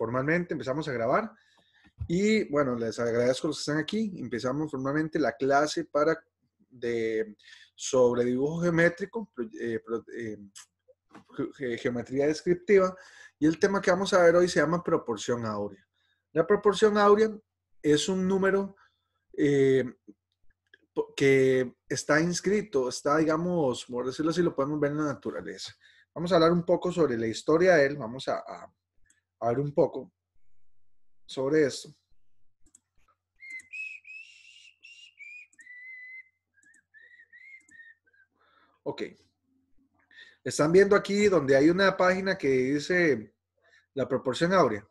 formalmente, empezamos a grabar. Y bueno, les agradezco los que están aquí. Empezamos formalmente la clase para de, sobre dibujo geométrico, eh, eh, geometría descriptiva. Y el tema que vamos a ver hoy se llama proporción áurea. La proporción áurea es un número eh, que está inscrito, está, digamos, por decirlo así, lo podemos ver en la naturaleza. Vamos a hablar un poco sobre la historia de él, vamos a hablar un poco sobre esto. Ok. Están viendo aquí donde hay una página que dice la proporción áurea.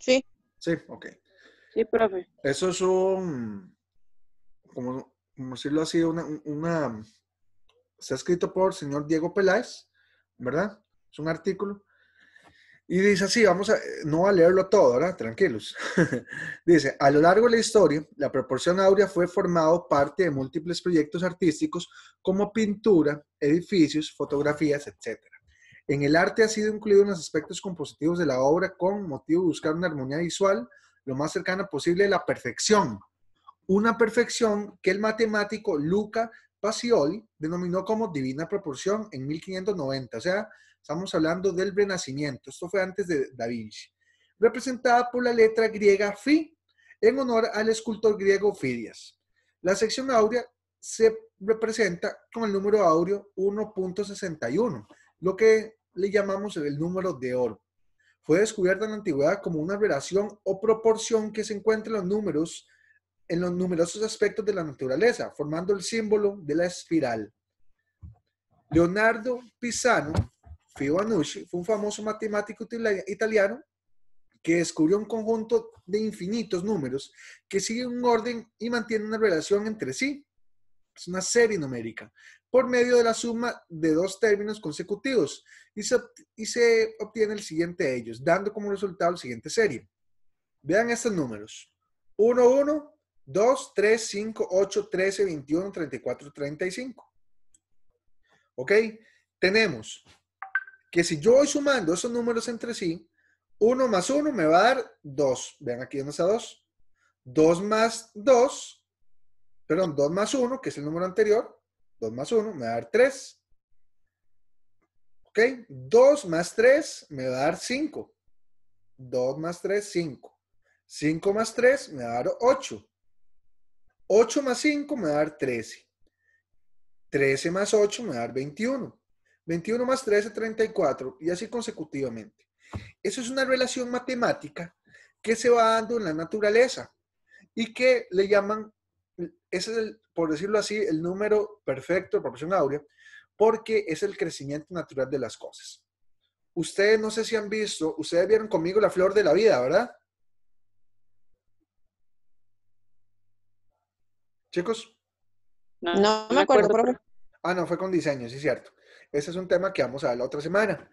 Sí. Sí, ok. Sí, profe. Eso es un, como, decirlo así, una, una, ha escrito por señor Diego Peláez, ¿verdad? es un artículo, y dice así, vamos a, no a leerlo todo, ¿verdad? Tranquilos. dice, a lo largo de la historia, la proporción áurea fue formado parte de múltiples proyectos artísticos como pintura, edificios, fotografías, etc. En el arte ha sido incluido en los aspectos compositivos de la obra con motivo de buscar una armonía visual lo más cercana posible a la perfección. Una perfección que el matemático Luca Pacioli denominó como divina proporción en 1590. O sea, Estamos hablando del Renacimiento. Esto fue antes de Da Vinci. Representada por la letra griega Fi, en honor al escultor griego Fidias. La sección áurea se representa con el número áureo 1.61, lo que le llamamos el número de oro. Fue descubierta en la antigüedad como una relación o proporción que se encuentra los números en los numerosos aspectos de la naturaleza, formando el símbolo de la espiral. Leonardo Pisano Fibonacci fue un famoso matemático italiano que descubrió un conjunto de infinitos números que siguen un orden y mantienen una relación entre sí. Es una serie numérica por medio de la suma de dos términos consecutivos y se, y se obtiene el siguiente de ellos, dando como resultado la siguiente serie. Vean estos números. 1, 1, 2, 3, 5, 8, 13, 21, 34, 35. ¿Ok? Tenemos que si yo voy sumando esos números entre sí, 1 más 1 me va a dar 2. Vean aquí dónde está 2. 2 más 2, perdón, 2 más 1, que es el número anterior, 2 más 1 me va a dar 3. ¿Ok? 2 más 3 me va a dar 5. 2 más 3, 5. 5 más 3 me va a dar 8. 8 más 5 me va a dar 13. 13 más 8 me va a dar 21. 21 más 13, es 34 y así consecutivamente. Eso es una relación matemática que se va dando en la naturaleza y que le llaman, ese es el, por decirlo así, el número perfecto de proporción áurea, porque es el crecimiento natural de las cosas. Ustedes no sé si han visto, ustedes vieron conmigo la flor de la vida, ¿verdad? Chicos. No, me acuerdo, Ah, no, fue con diseño, sí, cierto. Ese es un tema que vamos a ver la otra semana.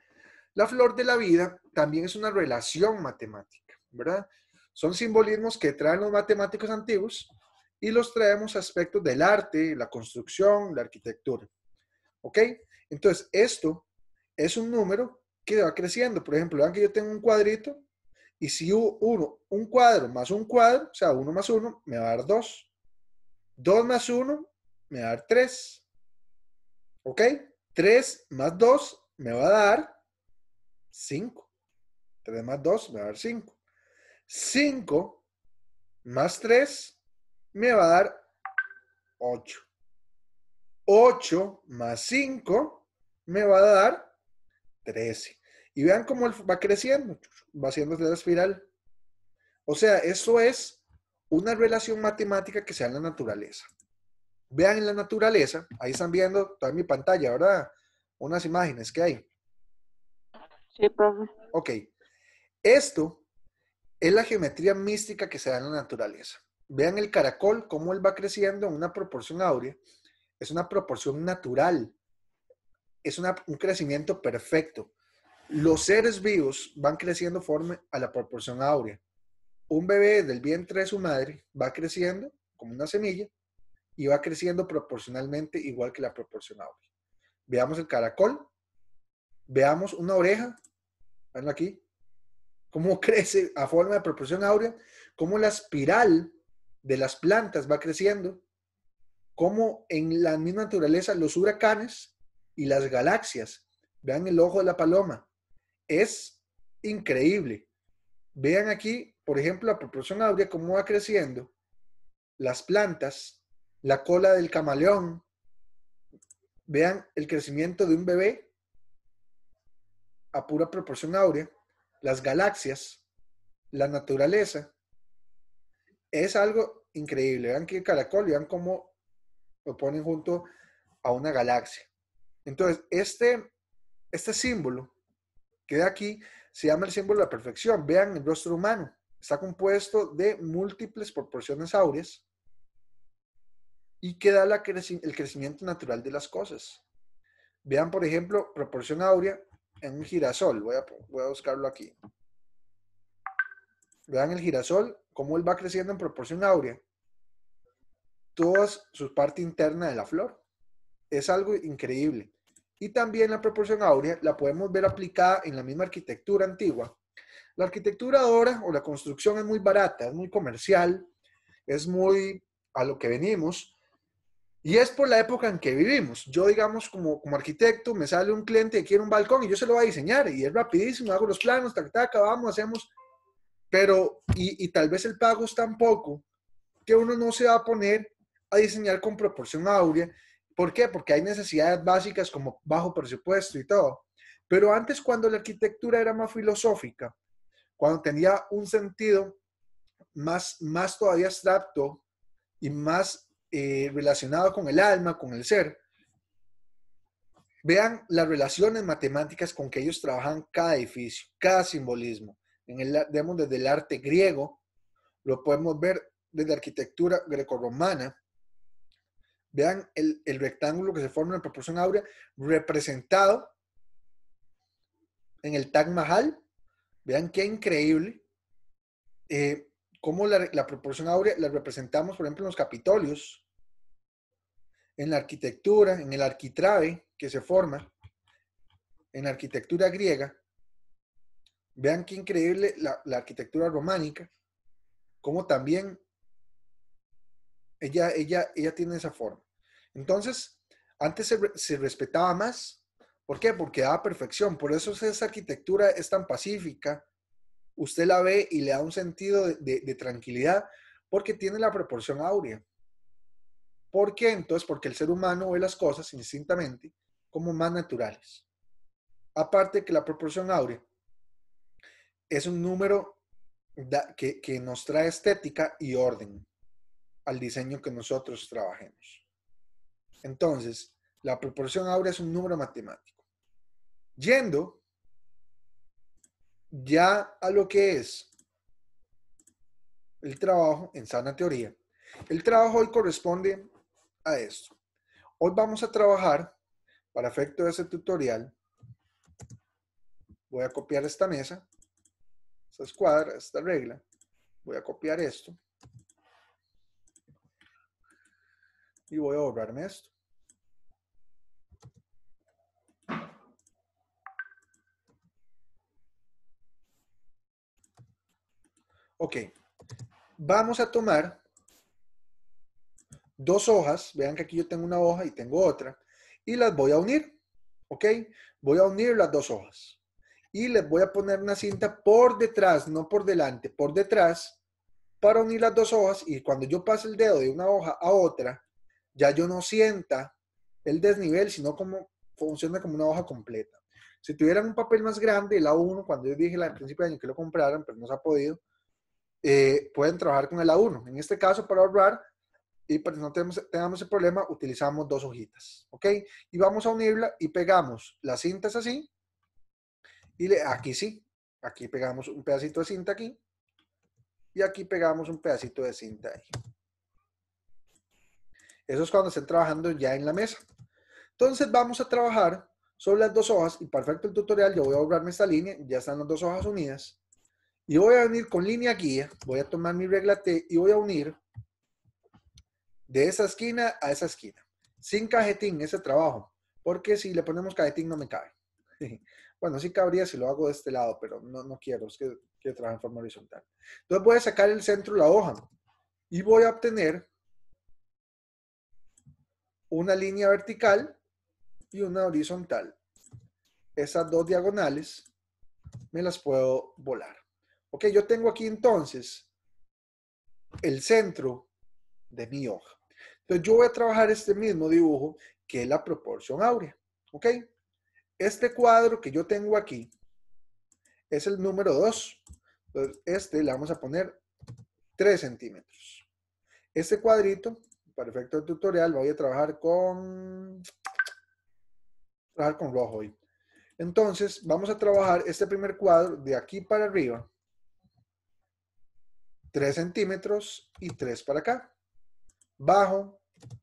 La flor de la vida también es una relación matemática, ¿verdad? Son simbolismos que traen los matemáticos antiguos y los traemos aspectos del arte, la construcción, la arquitectura. ¿Ok? Entonces, esto es un número que va creciendo. Por ejemplo, vean que yo tengo un cuadrito y si uno, un cuadro más un cuadro, o sea, uno más uno, me va a dar dos. Dos más uno, me va a dar tres. ¿Ok? 3 más 2 me va a dar 5. 3 más 2 me va a dar 5. 5 más 3 me va a dar 8. 8 más 5 me va a dar 13. Y vean cómo va creciendo, va haciendo la espiral. O sea, eso es una relación matemática que sea en la naturaleza. Vean en la naturaleza, ahí están viendo toda mi pantalla, ¿verdad? unas imágenes que hay. Sí, profe. Ok. Esto es la geometría mística que se da en la naturaleza. Vean el caracol, cómo él va creciendo en una proporción áurea. Es una proporción natural. Es un crecimiento perfecto. Los seres vivos van creciendo conforme a la proporción áurea. Un bebé del vientre de su madre va creciendo como una semilla y va creciendo proporcionalmente igual que la proporción áurea veamos el caracol, veamos una oreja, veanlo aquí, cómo crece a forma de proporción áurea, cómo la espiral de las plantas va creciendo, cómo en la misma naturaleza los huracanes y las galaxias, vean el ojo de la paloma, es increíble. Vean aquí, por ejemplo, la proporción áurea, cómo va creciendo, las plantas, la cola del camaleón, vean el crecimiento de un bebé a pura proporción áurea, las galaxias, la naturaleza. Es algo increíble. Vean que caracol, vean cómo lo ponen junto a una galaxia. Entonces, este, este símbolo que de aquí se llama el símbolo de la perfección. Vean el rostro humano. Está compuesto de múltiples proporciones áureas y que da la el crecimiento natural de las cosas. Vean, por ejemplo, proporción áurea en un girasol. Voy a, voy a buscarlo aquí. Vean el girasol, cómo él va creciendo en proporción áurea. Toda su parte interna de la flor. Es algo increíble. Y también la proporción áurea la podemos ver aplicada en la misma arquitectura antigua. La arquitectura ahora o la construcción es muy barata, es muy comercial, es muy a lo que venimos, y es por la época en que vivimos. Yo, digamos, como, como arquitecto, me sale un cliente que quiere un balcón y yo se lo voy a diseñar y es rapidísimo, hago los planos, tac, tac, acabamos, hacemos. Pero, y, tal vez el pago es tan poco que uno no se va a poner a diseñar con proporción áurea. ¿Por qué? Porque hay necesidades básicas como bajo presupuesto y todo. Pero antes, cuando la arquitectura era más filosófica, cuando tenía un sentido más, más todavía abstracto y más eh, relacionado con el alma, con el ser. Vean las relaciones matemáticas con que ellos trabajan cada edificio, cada simbolismo. En el, vemos desde el arte griego, lo podemos ver desde la arquitectura grecorromana. Vean el, rectángulo que se forma en proporción áurea representado en el Tag Mahal. Vean qué increíble. Eh, cómo la, la proporción áurea la representamos, por ejemplo, en los capitolios, en la arquitectura, en el arquitrave que se forma, en la arquitectura griega. Vean qué increíble la, arquitectura románica, cómo también ella, ella, ella tiene esa forma. Entonces, antes se, se respetaba más. ¿Por qué? Porque daba perfección. Por eso esa arquitectura es tan pacífica, usted la ve y le da un sentido de, tranquilidad porque tiene la proporción áurea. ¿Por qué? Entonces, porque el ser humano ve las cosas Instintamente. como más naturales. Aparte que la proporción áurea es un número que, que nos trae estética y orden al diseño que nosotros trabajemos. Entonces, la proporción áurea es un número matemático. Yendo ya a lo que es el trabajo en sana teoría. El trabajo hoy corresponde a esto. Hoy vamos a trabajar, para efecto de ese tutorial, voy a copiar esta mesa, esta escuadra, esta regla, voy a copiar esto y voy a borrarme esto. Ok, vamos a tomar dos hojas, vean que aquí yo tengo una hoja y tengo otra, y las voy a unir, ¿ok? Voy a unir las dos hojas. Y les voy a poner una cinta por detrás, no por delante, por detrás, para unir las dos hojas. Y cuando yo pase el dedo de una hoja a otra, ya yo no sienta el desnivel, sino como funciona como una hoja completa. Si tuvieran un papel más grande, la A1, cuando yo dije al principio de año que lo compraran, pero pues no se ha podido, eh, pueden trabajar con el A1. En este caso, para ahorrar y para que no tengamos, tengamos el problema, utilizamos dos hojitas, ¿ok? Y vamos a unirla y pegamos las cintas así. Y aquí sí, aquí pegamos un pedacito de cinta aquí. Y aquí pegamos un pedacito de cinta ahí. Eso es cuando estén trabajando ya en la mesa. Entonces vamos a trabajar sobre las dos hojas y perfecto el tutorial, yo voy a ahorrarme esta línea, ya están las dos hojas unidas. Y voy a venir con línea guía, voy a tomar mi regla T y voy a unir de esa esquina a esa esquina. Sin cajetín, ese trabajo. Porque si le ponemos cajetín no me cabe. Bueno, sí cabría si lo hago de este lado, pero no, quiero, es que trabaja en forma horizontal. Entonces voy a sacar el centro de la hoja y voy a obtener una línea vertical y una horizontal. Esas dos diagonales me las puedo volar. Ok, yo tengo aquí entonces el centro de mi hoja. Entonces yo voy a trabajar este mismo dibujo que es la proporción áurea. Ok, este cuadro que yo tengo aquí es el número 2. Entonces este le vamos a poner 3 centímetros. Este cuadrito, para efecto de tutorial, voy a trabajar con... Trabajar con rojo hoy. Entonces, vamos a trabajar este primer cuadro de aquí para arriba. 3 centímetros y 3 para acá. Bajo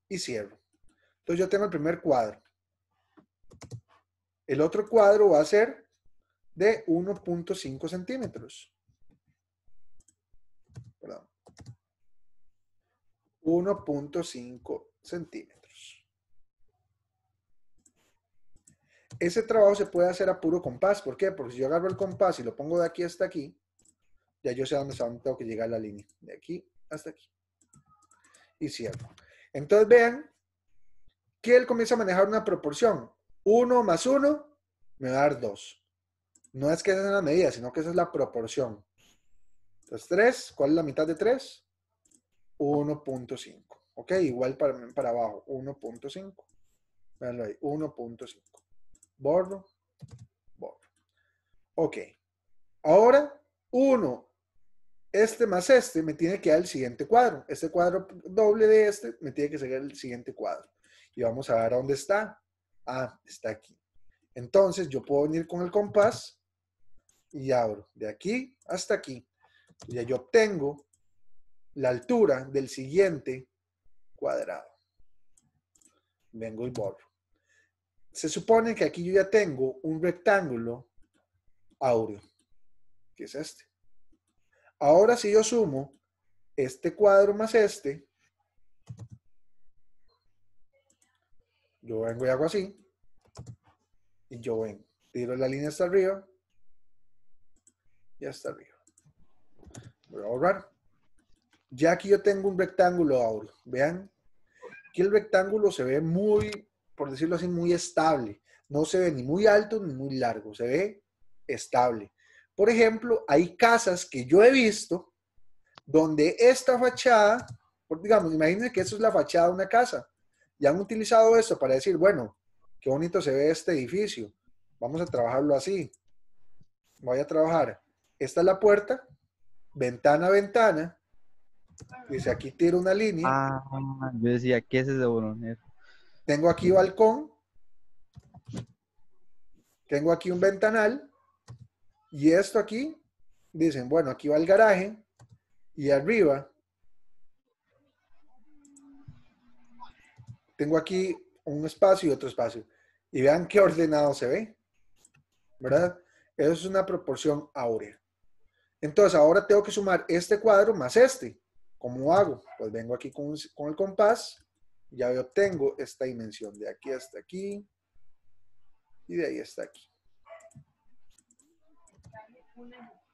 y cierro. Entonces yo tengo el primer cuadro. El otro cuadro va a ser de 1.5 centímetros. 1.5 centímetros. Ese trabajo se puede hacer a puro compás. ¿Por qué? Porque si yo agarro el compás y lo pongo de aquí hasta aquí, ya yo sé dónde, dónde tengo que llegar la línea. De aquí hasta aquí. Y cierro. Entonces vean que él comienza a manejar una proporción. 1 más 1 me va a dar 2. No es que esa es la medida, sino que esa es la proporción. Entonces 3, ¿cuál es la mitad de 3? 1.5. ¿Ok? Igual para, para abajo, 1.5. Veanlo ahí, 1.5. Borro, borro. Ok. Ahora, 1 este más este me tiene que dar el siguiente cuadro. Este cuadro doble de este me tiene que sacar el siguiente cuadro. Y vamos a ver a dónde está. Ah, está aquí. Entonces yo puedo venir con el compás y abro de aquí hasta aquí. Y ya yo obtengo la altura del siguiente cuadrado. Vengo y borro. Se supone que aquí yo ya tengo un rectángulo áureo, que es este. Ahora si yo sumo este cuadro más este, yo vengo y hago así, y yo vengo, tiro la línea hasta arriba, y hasta arriba. Voy a borrar. Ya aquí yo tengo un rectángulo ahora, vean. Aquí el rectángulo se ve muy, por decirlo así, muy estable. No se ve ni muy alto ni muy largo, se ve estable. Por ejemplo, hay casas que yo he visto donde esta fachada, digamos, imagínense que eso es la fachada de una casa, y han utilizado esto para decir, bueno, qué bonito se ve este edificio, vamos a trabajarlo así, voy a trabajar, esta es la puerta, ventana ventana, dice aquí tiro una línea. Ah, yo decía, ¿qué es de boronero. Tengo aquí balcón, tengo aquí un ventanal, y esto aquí, dicen, bueno, aquí va el garaje y arriba tengo aquí un espacio y otro espacio. Y vean qué ordenado se ve, ¿verdad? Eso es una proporción áurea. Entonces, ahora tengo que sumar este cuadro más este. ¿Cómo hago? Pues vengo aquí con, con el compás, ya obtengo esta dimensión de aquí hasta aquí y de ahí hasta aquí.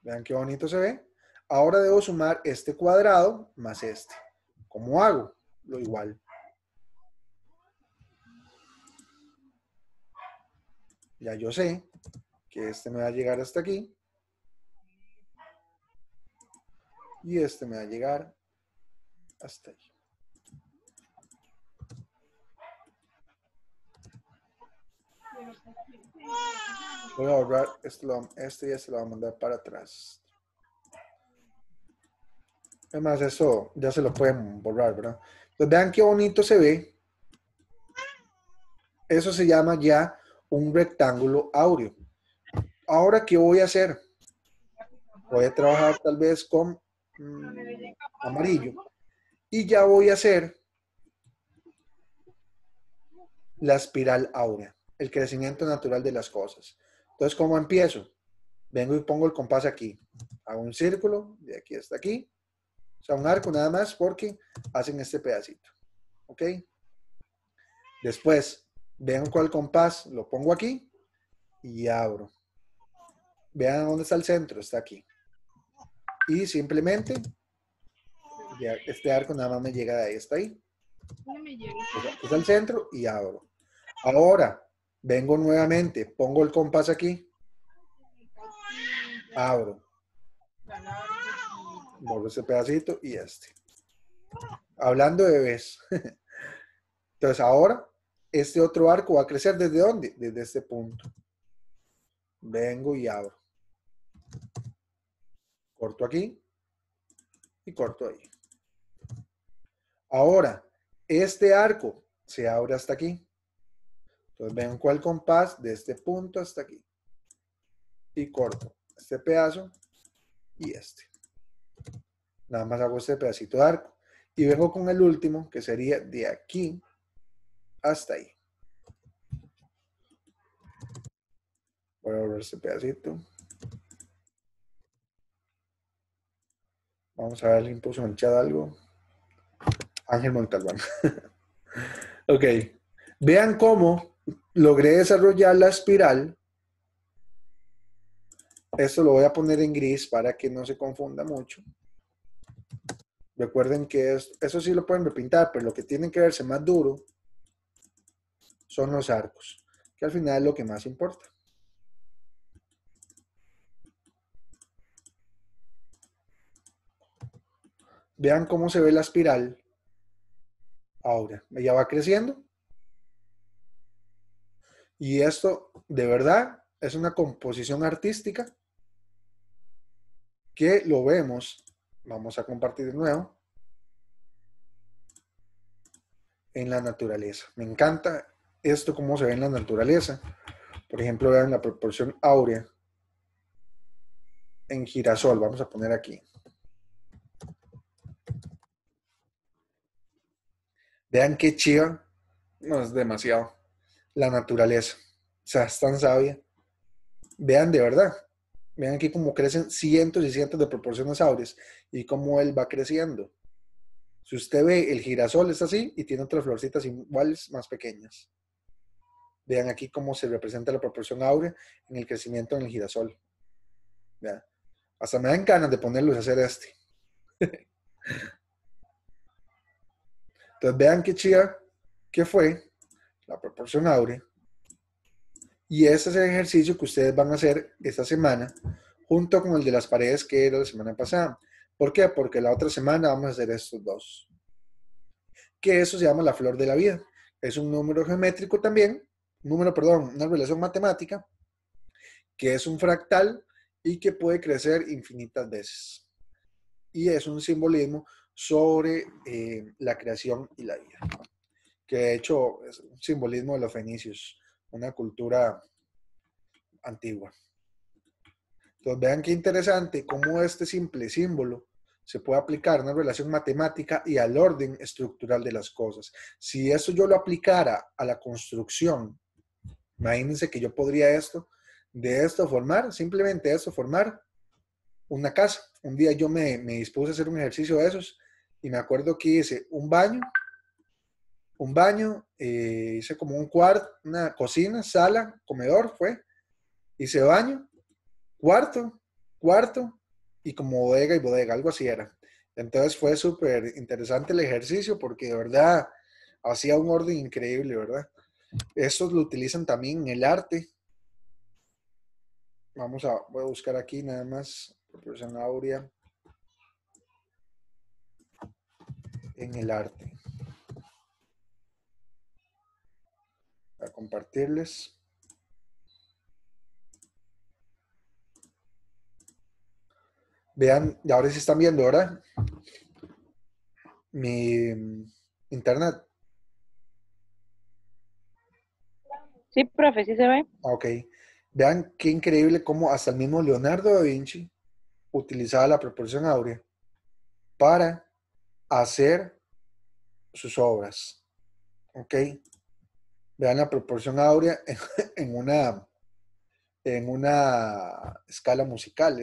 Vean qué bonito se ve. Ahora debo sumar este cuadrado más este. ¿Cómo hago? Lo igual. Ya yo sé que este me va a llegar hasta aquí. Y este me va a llegar hasta ahí. Voy a borrar este, este y se lo voy a mandar para atrás. Además, eso ya se lo pueden borrar, ¿verdad? Entonces, vean qué bonito se ve. Eso se llama ya un rectángulo áureo. Ahora, ¿qué voy a hacer? Voy a trabajar tal vez con mm, amarillo. Y ya voy a hacer la espiral áurea el crecimiento natural de las cosas. Entonces, ¿cómo empiezo? Vengo y pongo el compás aquí. Hago un círculo de aquí hasta aquí. O sea, un arco nada más porque hacen este pedacito. ¿Ok? Después, vean cuál compás, lo pongo aquí y abro. Vean dónde está el centro, está aquí. Y simplemente, este arco nada más me llega de ahí Está ahí. No me el centro y abro. Ahora, Vengo nuevamente, pongo el compás aquí. Abro. vuelvo ese pedacito y este. Hablando de vez. Entonces ahora, este otro arco va a crecer desde dónde? Desde este punto. Vengo y abro. Corto aquí y corto ahí. Ahora, este arco se abre hasta aquí. Entonces vean cuál compás de este punto hasta aquí. Y corto este pedazo y este. Nada más hago este pedacito de arco. Y vengo con el último, que sería de aquí hasta ahí. Voy a borrar este pedacito. Vamos a ver, si impuso en algo. Ángel Montalbán. ok. Vean cómo logré desarrollar la espiral. Esto lo voy a poner en gris para que no se confunda mucho. Recuerden que eso sí lo pueden repintar, pero lo que tienen que verse más duro son los arcos, que al final es lo que más importa. Vean cómo se ve la espiral ahora. Ella va creciendo y esto, de verdad, es una composición artística que lo vemos. Vamos a compartir de nuevo. En la naturaleza. Me encanta esto como se ve en la naturaleza. Por ejemplo, vean la proporción áurea en girasol. Vamos a poner aquí. Vean qué chiva. No, es demasiado la naturaleza. O sea, es tan sabia. Vean de verdad, vean aquí cómo crecen cientos y cientos de proporciones áureas y cómo él va creciendo. Si usted ve, el girasol es así y tiene otras florcitas iguales más pequeñas. Vean aquí cómo se representa la proporción áurea en el crecimiento en el girasol. Vean. Hasta me dan ganas de ponerlos a hacer este. Entonces vean qué chida que fue la proporción áurea. Y ese es el ejercicio que ustedes van a hacer esta semana junto con el de las paredes que era la semana pasada. ¿Por qué? Porque la otra semana vamos a hacer estos dos. Que eso se llama la flor de la vida. Es un número geométrico también, número, perdón, una relación matemática, que es un fractal y que puede crecer infinitas veces. Y es un simbolismo sobre eh, la creación y la vida que de hecho es un simbolismo de los fenicios, una cultura antigua. Entonces vean qué interesante cómo este simple símbolo se puede aplicar a una relación matemática y al orden estructural de las cosas. Si eso yo lo aplicara a la construcción, imagínense que yo podría esto, de esto formar, simplemente esto formar una casa. Un día yo me, me dispuse a hacer un ejercicio de esos y me acuerdo que hice un baño un baño, eh, hice como un cuarto, una cocina, sala, comedor, fue. Hice baño, cuarto, cuarto y como bodega y bodega, algo así era. Entonces fue súper interesante el ejercicio porque de verdad hacía un orden increíble, ¿verdad? Estos lo utilizan también en el arte. Vamos a, voy a buscar aquí nada más, proporción Aurea en el arte. a compartirles. Vean, y ahora si están viendo, ahora Mi internet. Sí, profe, sí se ve. Ok. Vean qué increíble cómo hasta el mismo Leonardo da Vinci utilizaba la proporción áurea para hacer sus obras. ¿Ok? vean la proporción áurea en, una, en una escala musical,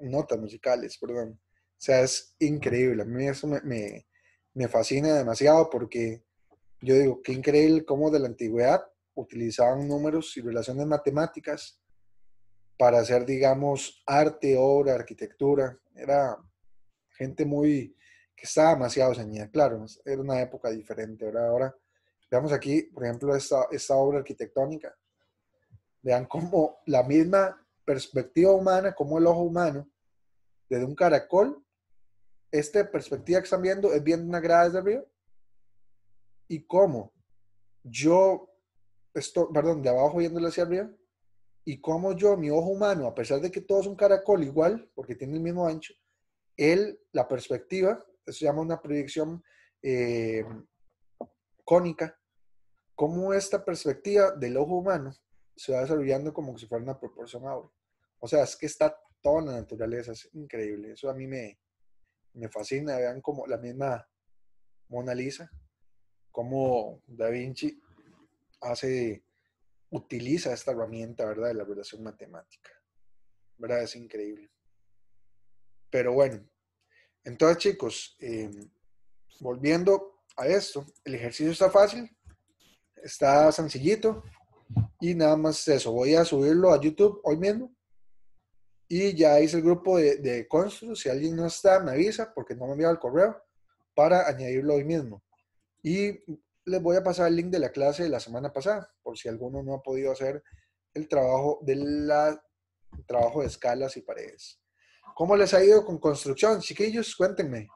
notas musicales, perdón. O sea, es increíble. A mí eso me, fascina demasiado porque yo digo, qué increíble cómo de la antigüedad utilizaban números y relaciones matemáticas para hacer, digamos, arte, obra, arquitectura. Era gente muy que estaba demasiado ceñida, claro, era una época diferente, ¿verdad? Ahora Veamos aquí, por ejemplo, esta, esta obra arquitectónica. Vean cómo la misma perspectiva humana, como el ojo humano, desde un caracol, esta perspectiva que están viendo es viendo una grada desde arriba. Y cómo yo estoy, perdón, de abajo viéndolo hacia arriba. Y cómo yo, mi ojo humano, a pesar de que todo es un caracol igual, porque tiene el mismo ancho, él, la perspectiva, eso se llama una proyección eh, cónica, cómo esta perspectiva del ojo humano se va desarrollando como si fuera una proporción ahora. O sea, es que está toda la naturaleza, es increíble. Eso a mí me, me fascina. Vean como la misma Mona Lisa, cómo Da Vinci hace, utiliza esta herramienta, ¿verdad?, de la relación matemática. ¿Verdad? Es increíble. Pero bueno, entonces chicos, em, volviendo a esto, el ejercicio está fácil, Está sencillito. Y nada más eso. Voy a subirlo a YouTube hoy mismo. Y ya hice el grupo de, de Constru. Si alguien no está, me avisa porque no me envía el correo para añadirlo hoy mismo. Y les voy a pasar el link de la clase de la semana pasada, por si alguno no ha podido hacer el trabajo de, la, el trabajo de escalas y paredes. ¿Cómo les ha ido con construcción? Chiquillos, cuéntenme.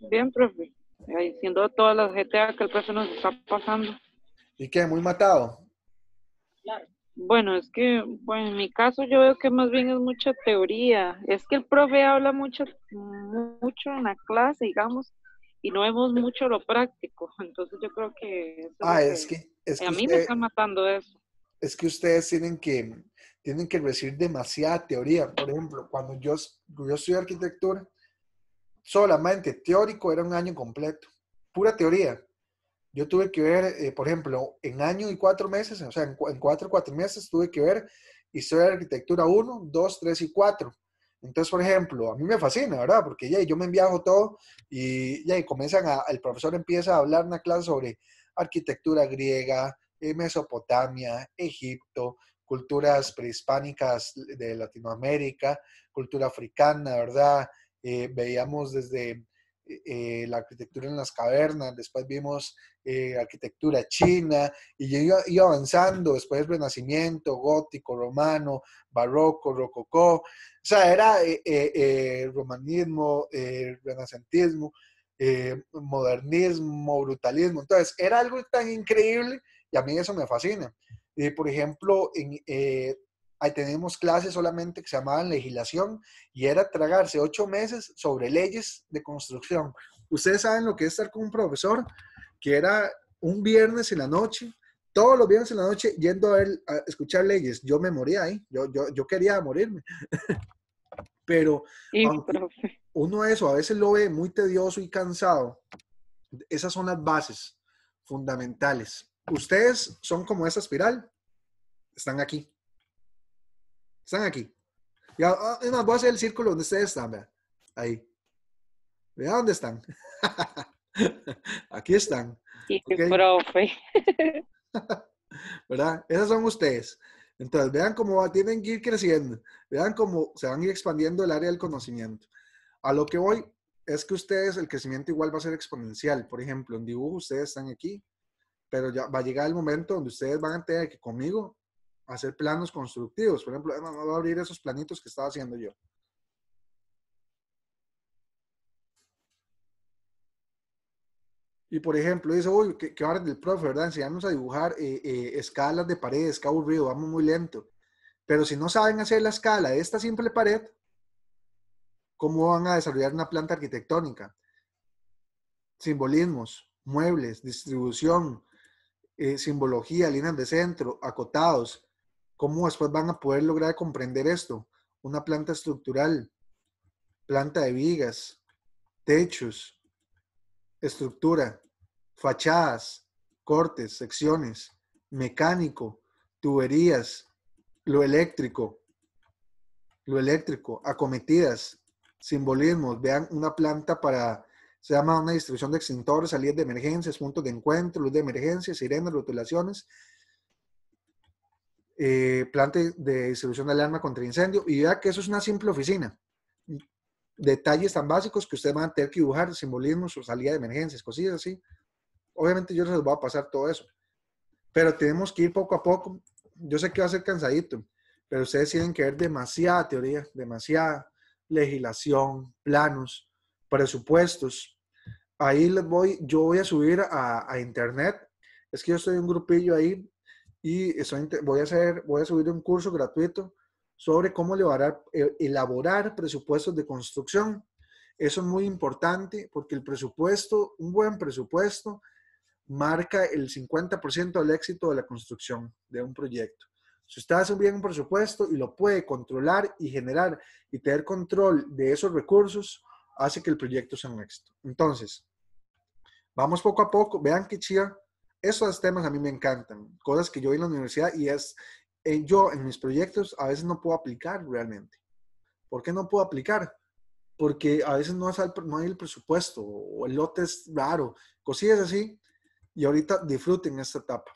Bien, profe. Diciendo todas las GTA que el profe nos está pasando. ¿Y qué? ¿Muy matado? Bueno, es que pues en mi caso yo veo que más bien es mucha teoría. Es que el profe habla mucho, mucho en la clase, digamos, y no vemos mucho lo práctico. Entonces yo creo que... ah, es que, es que... A mí me está matando eso. Es que ustedes tienen que, tienen que recibir demasiada teoría. Por ejemplo, cuando yo, yo estudié arquitectura, solamente teórico era un año completo, pura teoría. Yo tuve que ver, eh, por ejemplo, en año y cuatro meses, o sea, en, cuatro cuatro, cuatro meses tuve que ver Historia de Arquitectura 1, 2, 3 y 4. Entonces, por ejemplo, a mí me fascina, ¿verdad? Porque ya yo me enviajo todo y ya y comienzan a, el profesor empieza a hablar una clase sobre arquitectura griega, eh, Mesopotamia, Egipto, culturas prehispánicas de Latinoamérica, cultura africana, ¿verdad? Eh, veíamos desde eh, la arquitectura en las cavernas, después vimos eh, arquitectura china, y iba, iba, avanzando, después renacimiento, gótico, romano, barroco, rococó, o sea, era romanismo, renacentismo, modernismo, brutalismo, entonces era algo tan increíble y a mí eso me fascina. por ejemplo, en, ahí teníamos clases solamente que se llamaban legislación y era tragarse ocho meses sobre leyes de construcción. Ustedes saben lo que es estar con un profesor que era un viernes en la noche, todos los viernes en la noche yendo a, escuchar leyes. Yo me moría ahí, yo, yo, quería morirme. Pero uno eso a veces lo ve muy tedioso y cansado. Esas son las bases fundamentales. Ustedes son como esa espiral, están aquí. Están aquí. Ya, ah, más, voy a hacer el círculo donde ustedes están, vean. Ahí. Vean dónde están. aquí están. Sí, profe. ¿Verdad? Esas son ustedes. Entonces, vean cómo tienen que ir creciendo. Vean cómo se van a ir expandiendo el área del conocimiento. A lo que voy es que ustedes, el crecimiento igual va a ser exponencial. Por ejemplo, en dibujo ustedes están aquí, pero ya va a llegar el momento donde ustedes van a tener que conmigo hacer planos constructivos. Por ejemplo, va a abrir esos planitos que estaba haciendo yo. Y por ejemplo, dice, uy, qué, barra del profe, ¿verdad? Enseñarnos a dibujar eh, eh, escalas de paredes, qué aburrido, vamos muy lento. Pero si no saben hacer la escala de esta simple pared, ¿cómo van a desarrollar una planta arquitectónica? Simbolismos, muebles, distribución, eh, simbología, líneas de centro, acotados. ¿Cómo después van a poder lograr comprender esto? Una planta estructural, planta de vigas, techos, estructura, fachadas, cortes, secciones, mecánico, tuberías, lo eléctrico, lo eléctrico, acometidas, simbolismos. Vean una planta para, se llama una distribución de extintores, salidas de emergencias, puntos de encuentro, luz de emergencia, sirenas, rotulaciones, eh, plante de distribución de alarma contra incendio, y vea que eso es una simple oficina. Detalles tan básicos que ustedes van a tener que dibujar, simbolismos, o salida de emergencias, cosillas así. Obviamente yo les voy a pasar todo eso, pero tenemos que ir poco a poco. Yo sé que va a ser cansadito, pero ustedes tienen que ver demasiada teoría, demasiada legislación, planos, presupuestos. Ahí les voy, yo voy a subir a, a internet. Es que yo estoy en un grupillo ahí y voy, a hacer, voy a subir un curso gratuito sobre cómo elaborar, eh, elaborar presupuestos de construcción. Eso es muy importante porque el presupuesto, un buen presupuesto, marca el 50% del éxito de la construcción de un proyecto. Si usted hace bien un presupuesto y lo puede controlar y generar y tener control de esos recursos, hace que el proyecto sea un éxito. Entonces, vamos poco a poco. Vean que chía esos temas a mí me encantan, cosas que yo vi en la universidad y es, eh, yo en mis proyectos a veces no puedo aplicar realmente. ¿Por qué no puedo aplicar? Porque a veces no, hay el presupuesto o el lote es raro, es así. Y ahorita disfruten esta etapa.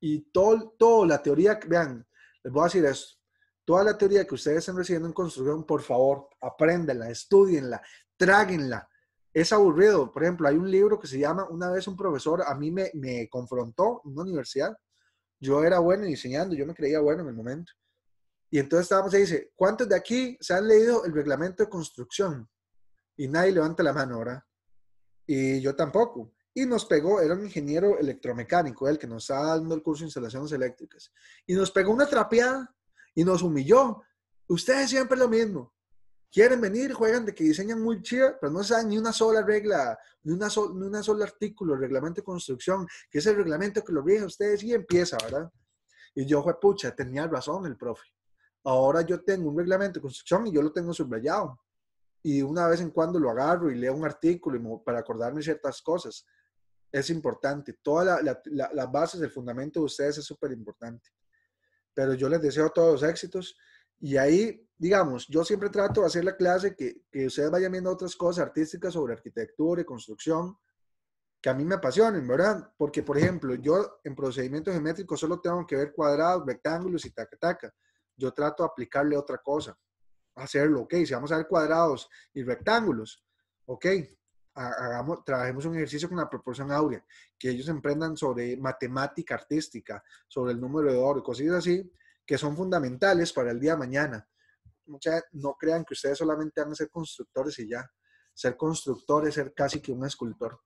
Y todo, todo la teoría, vean, les voy a decir esto. Toda la teoría que ustedes están recibiendo en construcción, por favor, apréndela, estudienla, tráguenla, es aburrido. Por ejemplo, hay un libro que se llama Una vez un profesor a mí me, me confrontó en una universidad. Yo era bueno diseñando, yo me creía bueno en el momento. Y entonces estábamos ahí y dice, ¿cuántos de aquí se han leído el reglamento de construcción? Y nadie levanta la mano ahora. Y yo tampoco. Y nos pegó, era un ingeniero electromecánico, el que nos estaba dando el curso de instalaciones eléctricas. Y nos pegó una trapeada y nos humilló. Ustedes siempre lo mismo quieren venir, juegan de que diseñan muy chida, pero no saben ni una sola regla, ni, una sola un solo artículo, reglamento de construcción, que es el reglamento que lo rige a ustedes y empieza, ¿verdad? Y yo, fue pucha, tenía razón el profe. Ahora yo tengo un reglamento de construcción y yo lo tengo subrayado. Y una vez en cuando lo agarro y leo un artículo para acordarme ciertas cosas. Es importante. Todas la, las bases, el fundamento de ustedes es súper importante. Pero yo les deseo todos los éxitos y ahí, digamos, yo siempre trato de hacer la clase que, que ustedes vayan viendo otras cosas artísticas sobre arquitectura y construcción que a mí me apasionen, ¿verdad? Porque, por ejemplo, yo en procedimientos geométricos solo tengo que ver cuadrados, rectángulos y taca, taca. Yo trato de aplicarle otra cosa, hacerlo, ok, si vamos a ver cuadrados y rectángulos, ok, hagamos, trabajemos un ejercicio con la proporción áurea, que ellos emprendan sobre matemática artística, sobre el número de oro y cosas así, que son fundamentales para el día de mañana. no crean que ustedes solamente van a ser constructores y ya. Ser constructor es ser casi que un escultor.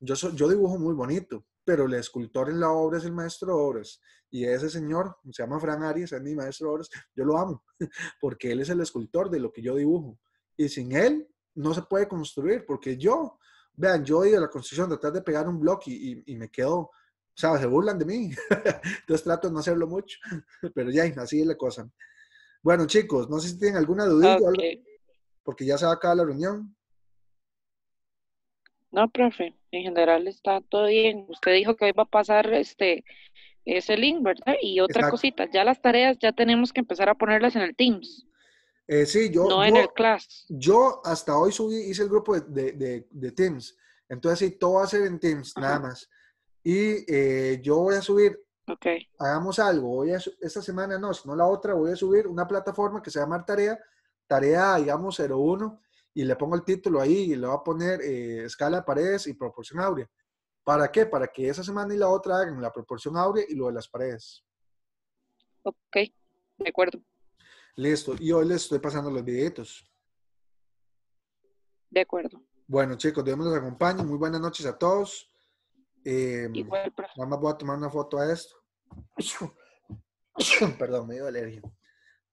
Yo, yo dibujo muy bonito, pero el escultor en la obra es el maestro Obras. Y ese señor, se llama Fran Arias, es mi maestro Obras, yo lo amo, porque él es el escultor de lo que yo dibujo. Y sin él no se puede construir, porque yo, vean, yo he la construcción, tratar de pegar un bloque y me quedo o sea, se burlan de mí. Entonces trato de no hacerlo mucho. Pero ya, así es la cosa. Bueno, chicos, no sé si tienen alguna duda. Porque ya se va a acabar la reunión. No, profe, en general está todo bien. Usted dijo que hoy va a pasar este ese link, ¿verdad? Y otra cosita, ya las tareas ya tenemos que empezar a ponerlas en el Teams. Eh, sí, yo. No en el Class. Yo hasta hoy subí, hice el grupo de, Teams. Entonces sí, todo va a ser en Teams, nada más. Y eh, yo voy a subir, Ok. hagamos algo, voy esta semana no, sino la otra, voy a subir una plataforma que se llama Tarea, Tarea, digamos, 01, y le pongo el título ahí y le voy a poner eh, escala de paredes y proporción áurea. ¿Para qué? Para que esa semana y la otra hagan la proporción áurea y lo de las paredes. Ok, de acuerdo. Listo, y hoy les estoy pasando los videitos. De acuerdo. Bueno, chicos, Dios los acompañe. Muy buenas noches a todos. Eh, Nada más voy a tomar una foto a esto. Perdón, me dio alergia.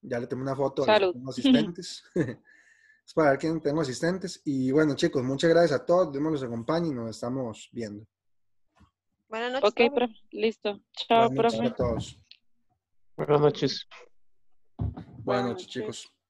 Ya le tomé una foto a los asistentes. es para ver quién tengo asistentes. Y bueno, chicos, muchas gracias a todos. Dios nos y nos estamos viendo. Buenas noches. Ok, Listo. Chao, Buenas profe. Buenas noches, Buenas noches. chicos.